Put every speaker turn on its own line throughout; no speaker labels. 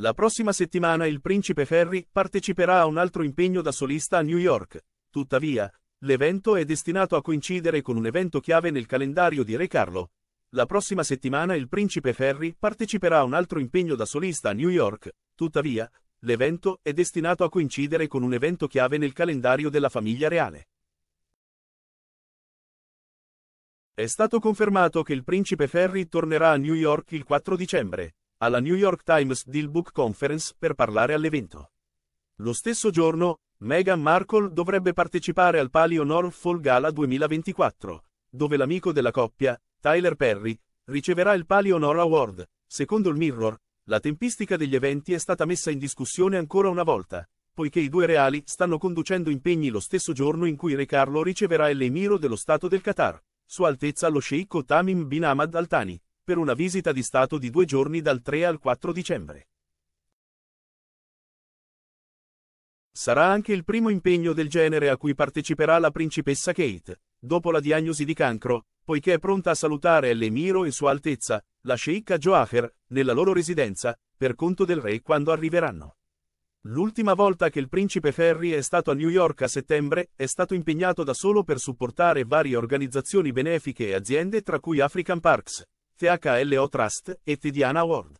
La prossima settimana il principe Ferry parteciperà a un altro impegno da solista a New York. Tuttavia, l'evento è destinato a coincidere con un evento chiave nel calendario di Re Carlo. La prossima settimana il principe Ferry parteciperà a un altro impegno da solista a New York. Tuttavia, l'evento è destinato a coincidere con un evento chiave nel calendario della famiglia reale. È stato confermato che il principe Ferry tornerà a New York il 4 dicembre alla New York Times Deal Book Conference per parlare all'evento. Lo stesso giorno, Meghan Markle dovrebbe partecipare al Palio Norfolk Gala 2024, dove l'amico della coppia, Tyler Perry, riceverà il Palio Honor Award. Secondo il Mirror, la tempistica degli eventi è stata messa in discussione ancora una volta, poiché i due reali stanno conducendo impegni lo stesso giorno in cui Re Carlo riceverà l'emiro dello Stato del Qatar, Sua Altezza lo sceicco Tamim bin Ahmad Al-Thani per una visita di Stato di due giorni dal 3 al 4 dicembre. Sarà anche il primo impegno del genere a cui parteciperà la principessa Kate, dopo la diagnosi di cancro, poiché è pronta a salutare l'Emiro e Sua Altezza, la sceicca Joacher, nella loro residenza, per conto del re quando arriveranno. L'ultima volta che il principe Ferry è stato a New York a settembre, è stato impegnato da solo per supportare varie organizzazioni benefiche e aziende tra cui African Parks, THLO Trust e Tidiana World.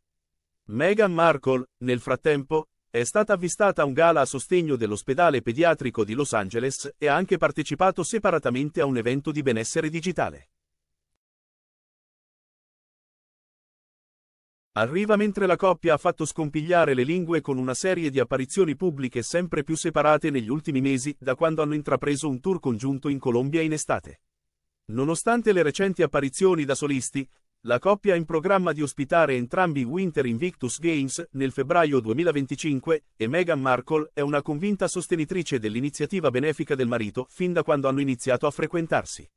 Meghan Markle, nel frattempo, è stata avvistata a un gala a sostegno dell'ospedale pediatrico di Los Angeles e ha anche partecipato separatamente a un evento di benessere digitale. Arriva mentre la coppia ha fatto scompigliare le lingue con una serie di apparizioni pubbliche sempre più separate negli ultimi mesi da quando hanno intrapreso un tour congiunto in Colombia in estate. Nonostante le recenti apparizioni da solisti, la coppia ha in programma di ospitare entrambi i Winter Invictus Games nel febbraio 2025 e Meghan Markle è una convinta sostenitrice dell'iniziativa benefica del marito fin da quando hanno iniziato a frequentarsi.